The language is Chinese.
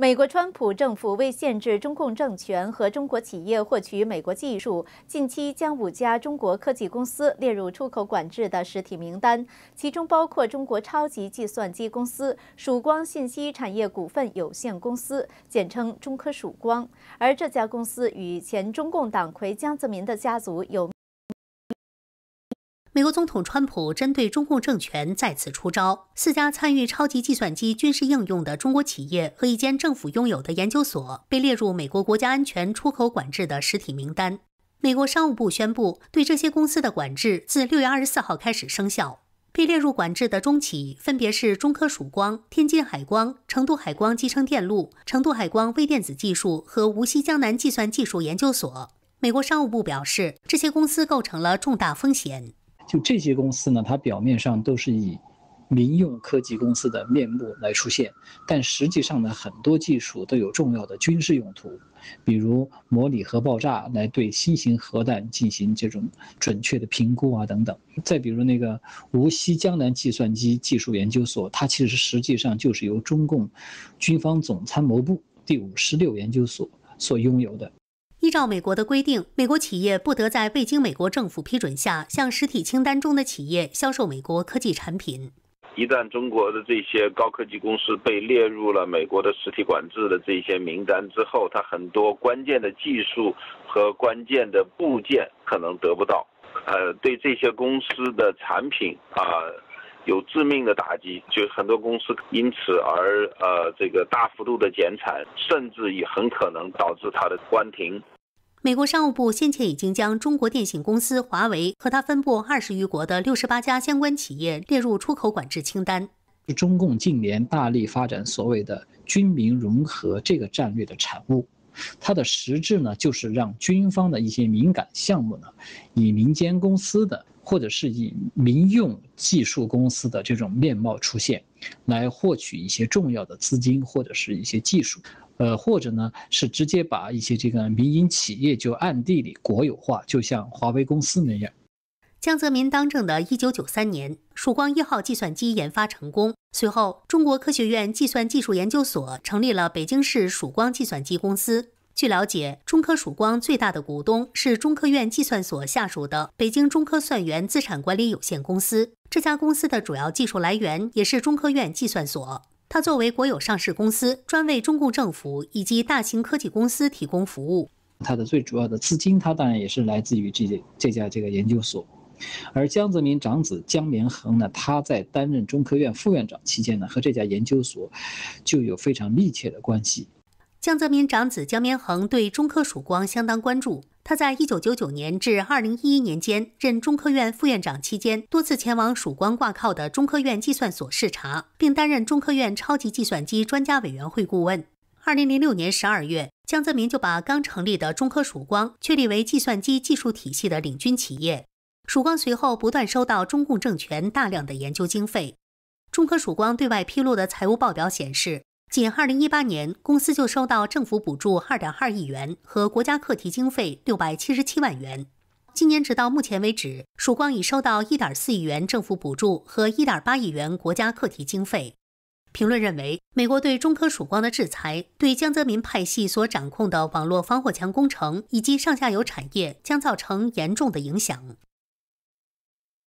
美国川普政府为限制中共政权和中国企业获取美国技术，近期将五家中国科技公司列入出口管制的实体名单，其中包括中国超级计算机公司曙光信息产业股份有限公司，简称中科曙光。而这家公司与前中共党魁江泽民的家族有。美国总统川普针对中共政权再次出招，四家参与超级计算机军事应用的中国企业和一间政府拥有的研究所被列入美国国家安全出口管制的实体名单。美国商务部宣布对这些公司的管制自六月二十四号开始生效。被列入管制的中企分别是中科曙光、天津海光、成都海光集成电路、成都海光微电子技术和无锡江南计算技术研究所。美国商务部表示，这些公司构成了重大风险。就这些公司呢，它表面上都是以民用科技公司的面目来出现，但实际上呢，很多技术都有重要的军事用途，比如模拟核爆炸来对新型核弹进行这种准确的评估啊等等。再比如那个无锡江南计算机技术研究所，它其实实际上就是由中共军方总参谋部第五十六研究所所拥有的。依照美国的规定，美国企业不得在未经美国政府批准下，向实体清单中的企业销售美国科技产品。一旦中国的这些高科技公司被列入了美国的实体管制的这些名单之后，它很多关键的技术和关键的部件可能得不到。呃，对这些公司的产品啊。有致命的打击，就很多公司因此而呃，这个大幅度的减产，甚至也很可能导致它的关停。美国商务部先前已经将中国电信公司华为和它分布二十余国的六十八家相关企业列入出口管制清单。中共近年大力发展所谓的军民融合这个战略的产物，它的实质呢，就是让军方的一些敏感项目呢，以民间公司的。或者是以民用技术公司的这种面貌出现，来获取一些重要的资金或者是一些技术，呃，或者呢是直接把一些这个民营企业就暗地里国有化，就像华为公司那样。江泽民当政的一九九三年，曙光一号计算机研发成功，随后中国科学院计算技术研究所成立了北京市曙光计算机公司。据了解，中科曙光最大的股东是中科院计算所下属的北京中科算源资产管理有限公司。这家公司的主要技术来源也是中科院计算所。它作为国有上市公司，专为中共政府以及大型科技公司提供服务。它的最主要的资金，它当然也是来自于这这家这个研究所。而江泽民长子江绵恒呢，他在担任中科院副院长期间呢，和这家研究所就有非常密切的关系。江泽民长子江绵恒对中科曙光相当关注。他在一九九九年至二零一一年间任中科院副院长期间，多次前往曙光挂靠的中科院计算所视察，并担任中科院超级计算机专家委员会顾问。二零零六年十二月，江泽民就把刚成立的中科曙光确立为计算机技术体系的领军企业。曙光随后不断收到中共政权大量的研究经费。中科曙光对外披露的财务报表显示。仅二零一八年，公司就收到政府补助二点二亿元和国家课题经费六百七十七万元。今年直到目前为止，曙光已收到一点四亿元政府补助和一点八亿元国家课题经费。评论认为，美国对中科曙光的制裁，对江泽民派系所掌控的网络防火墙工程以及上下游产业将造成严重的影响。